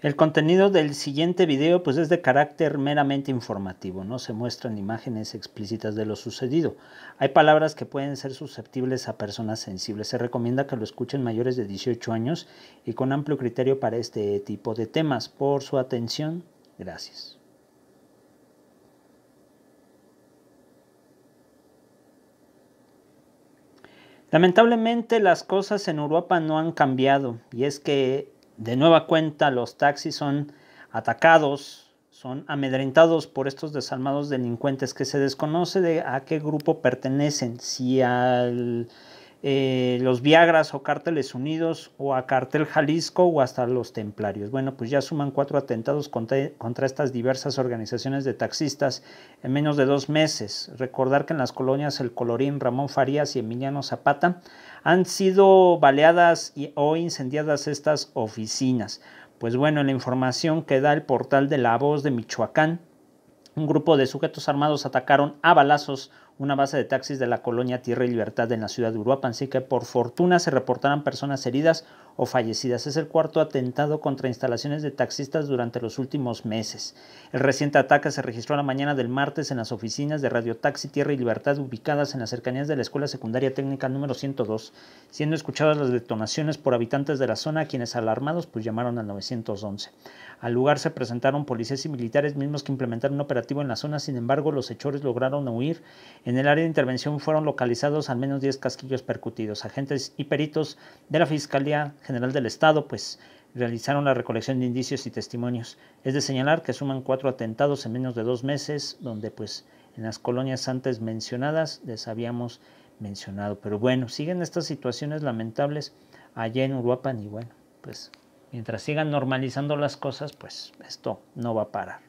El contenido del siguiente video pues es de carácter meramente informativo, no se muestran imágenes explícitas de lo sucedido. Hay palabras que pueden ser susceptibles a personas sensibles. Se recomienda que lo escuchen mayores de 18 años y con amplio criterio para este tipo de temas. Por su atención, gracias. Lamentablemente las cosas en Europa no han cambiado y es que de nueva cuenta, los taxis son atacados, son amedrentados por estos desalmados delincuentes que se desconoce de a qué grupo pertenecen, si al eh, los Viagras o Cárteles Unidos o a Cartel Jalisco o hasta los Templarios. Bueno, pues ya suman cuatro atentados contra, estas diversas organizaciones de taxistas en menos de dos meses. Recordar que en las colonias El Colorín, Ramón Farías y Emiliano Zapata han sido baleadas o incendiadas estas oficinas. Pues bueno, la información que da el portal de La Voz de Michoacán, un grupo de sujetos armados atacaron a balazos una base de taxis de la colonia Tierra y Libertad en la ciudad de Uruapan, así que por fortuna se reportaron personas heridas o fallecidas. Es el cuarto atentado contra instalaciones de taxistas durante los últimos meses. El reciente ataque se registró la mañana del martes en las oficinas de Radio Taxi Tierra y Libertad ubicadas en las cercanías de la Escuela Secundaria Técnica número 102, siendo escuchadas las detonaciones por habitantes de la zona, quienes alarmados pues llamaron al 911. Al lugar se presentaron policías y militares mismos que implementaron un operativo en la zona, sin embargo los hechores lograron huir en el área de intervención fueron localizados al menos 10 casquillos percutidos. Agentes y peritos de la Fiscalía General del Estado, pues, realizaron la recolección de indicios y testimonios. Es de señalar que suman cuatro atentados en menos de dos meses, donde, pues, en las colonias antes mencionadas les habíamos mencionado. Pero bueno, siguen estas situaciones lamentables allá en Uruapan y bueno, pues, mientras sigan normalizando las cosas, pues, esto no va a parar.